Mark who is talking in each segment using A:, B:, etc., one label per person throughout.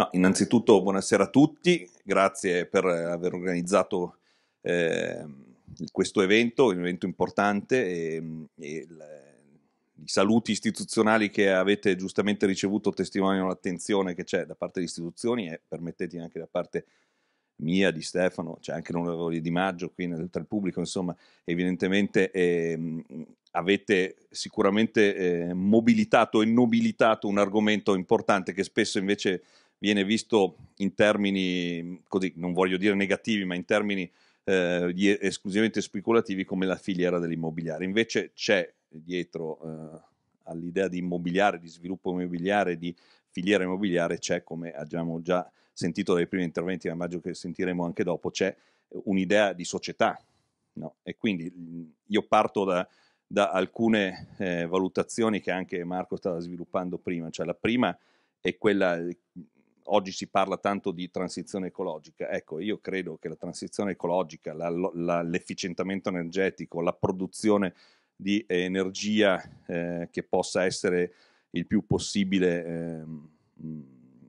A: No, innanzitutto buonasera a tutti, grazie per eh, aver organizzato eh, questo evento, un evento importante ehm, e, e le, i saluti istituzionali che avete giustamente ricevuto testimoniano l'attenzione che c'è da parte delle istituzioni e permettetemi anche da parte mia, di Stefano, c'è cioè anche l'onorevole Di Maggio qui nel, tra il pubblico, insomma, evidentemente eh, avete sicuramente eh, mobilitato e nobilitato un argomento importante che spesso invece viene visto in termini, così non voglio dire negativi, ma in termini eh, esclusivamente speculativi come la filiera dell'immobiliare. Invece c'è dietro eh, all'idea di immobiliare, di sviluppo immobiliare, di filiera immobiliare, c'è, come abbiamo già sentito dai primi interventi, ma immagino che sentiremo anche dopo, c'è un'idea di società. No? E quindi io parto da, da alcune eh, valutazioni che anche Marco stava sviluppando prima, cioè la prima è quella oggi si parla tanto di transizione ecologica. Ecco, io credo che la transizione ecologica, la, la, l'efficientamento energetico, la produzione di energia eh, che possa essere il più possibile eh,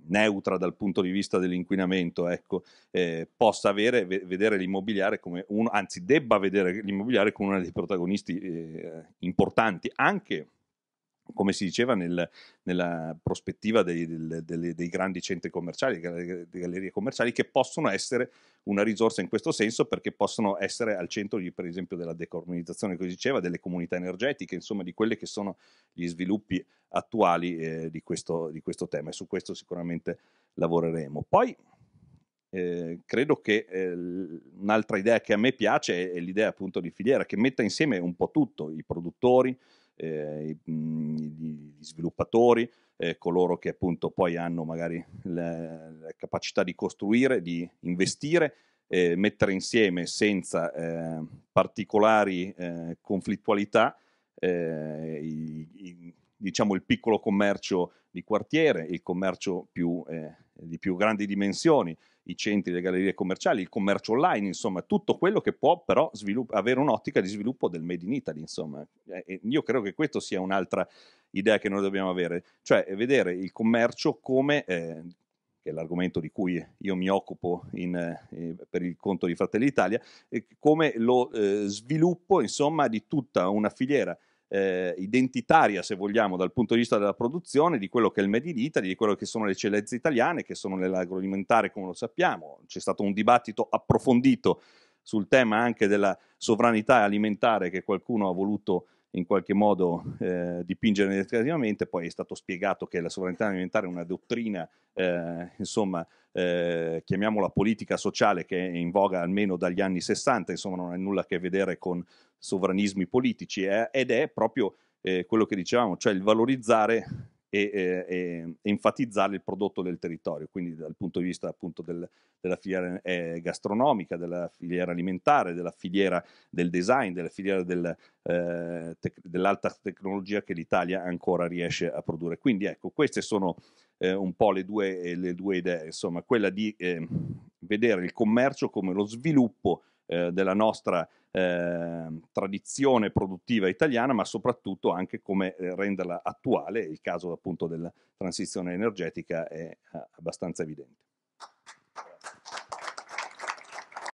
A: neutra dal punto di vista dell'inquinamento, ecco, eh, possa avere, vedere l'immobiliare come uno, anzi debba vedere l'immobiliare come uno dei protagonisti eh, importanti, anche come si diceva nel, nella prospettiva dei, dei, dei, grandi centri commerciali, delle gallerie commerciali, che possono essere una risorsa in questo senso perché possono essere al centro, di, per esempio, della decarbonizzazione, come diceva, delle comunità energetiche, insomma, di quelli che sono gli sviluppi attuali eh, di, questo, di, questo, tema e su questo sicuramente lavoreremo. Poi eh, credo che eh, un'altra idea che a me piace è, è l'idea appunto di filiera che metta insieme un po' tutto, i produttori, eh, mm, gli sviluppatori, eh, coloro che appunto poi hanno magari la, la capacità di costruire, di investire, eh, mettere insieme senza eh, particolari eh, conflittualità eh, i, i, diciamo il piccolo commercio di quartiere, il commercio più, di più grandi dimensioni, i centri, le gallerie commerciali, il commercio online, insomma, tutto quello che può però svilupp- avere un'ottica di sviluppo del Made in Italy, insomma. E io credo che questa sia un'altra idea che noi dobbiamo avere, cioè eh, vedere il commercio come, eh, che è l'argomento di cui io mi occupo in, eh, per il conto di Fratelli Italia, come lo eh, sviluppo, insomma, di tutta una filiera eh, identitaria, se vogliamo, dal punto di vista della produzione, di quello che è il Made in Italy, di quello che sono le eccellenze italiane, che sono nell'agroalimentare, come lo sappiamo. C'è stato un dibattito approfondito sul tema anche della sovranità alimentare che qualcuno ha voluto in qualche modo eh, dipingere negativamente, poi è stato spiegato che la sovranità alimentare è una dottrina, eh, insomma, eh, chiamiamola politica sociale che è in voga almeno dagli anni 60, insomma non ha nulla a che vedere con sovranismi politici eh, ed è proprio eh, quello che dicevamo, cioè il valorizzare e, e, enfatizzare il prodotto del territorio, quindi dal punto di vista appunto del, della filiera eh, gastronomica, della filiera alimentare, della filiera del design, della filiera del, eh, tec- dell'alta tecnologia che l'Italia ancora riesce a produrre. Quindi ecco, queste sono eh, un po' le due, le due idee, insomma, quella di ehm, vedere il commercio come lo sviluppo eh, della nostra eh, tradizione produttiva italiana, ma soprattutto anche come eh, renderla attuale. Il caso appunto della transizione energetica è eh, abbastanza evidente.